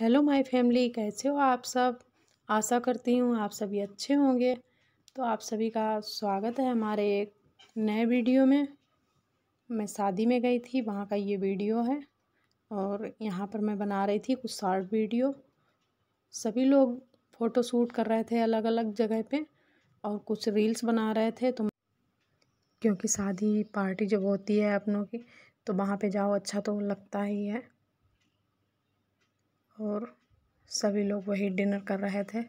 hello my family कैसे हो आप सब आशा करती हूँ आप सभी अच्छे होंगे तो आप सभी का स्वागत है हमारे एक नए वीडियो में मैं शादी में गई थी वहाँ का ये वीडियो है और यहाँ पर मैं बना रही थी कुछ शॉर्ट वीडियो सभी लोग फ़ोटो शूट कर रहे थे अलग अलग जगह पे और कुछ रील्स बना रहे थे तो क्योंकि शादी पार्टी जब होती है अपनों की तो वहाँ पे जाओ अच्छा तो लगता ही है और सभी लोग वही डिनर कर रहे थे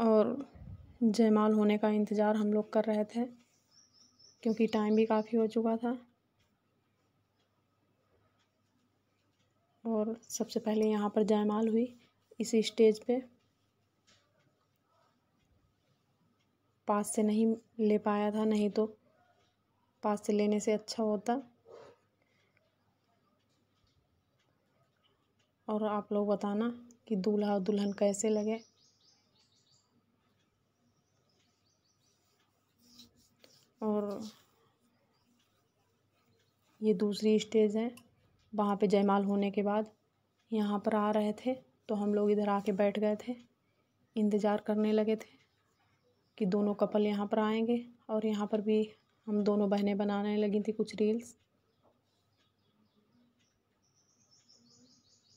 और जयमाल होने का इंतज़ार हम लोग कर रहे थे क्योंकि टाइम भी काफ़ी हो चुका था और सबसे पहले यहाँ पर जयमाल हुई इसी स्टेज पे पास से नहीं ले पाया था नहीं तो पास से लेने से अच्छा होता और आप लोग बताना कि दूल्हा और दुल्हन कैसे लगे और ये दूसरी स्टेज है वहाँ पे जयमाल होने के बाद यहाँ पर आ रहे थे तो हम लोग इधर आके बैठ गए थे इंतज़ार करने लगे थे कि दोनों कपल यहाँ पर आएंगे और यहाँ पर भी हम दोनों बहनें बनाने लगी थी कुछ रील्स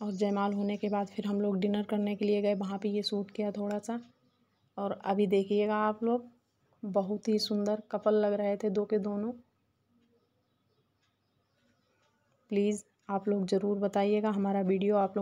और जयमाल होने के बाद फिर हम लोग डिनर करने के लिए गए वहाँ पे ये सूट किया थोड़ा सा और अभी देखिएगा आप लोग बहुत ही सुंदर कपल लग रहे थे दो के दोनों प्लीज़ आप लोग ज़रूर बताइएगा हमारा वीडियो आप लोग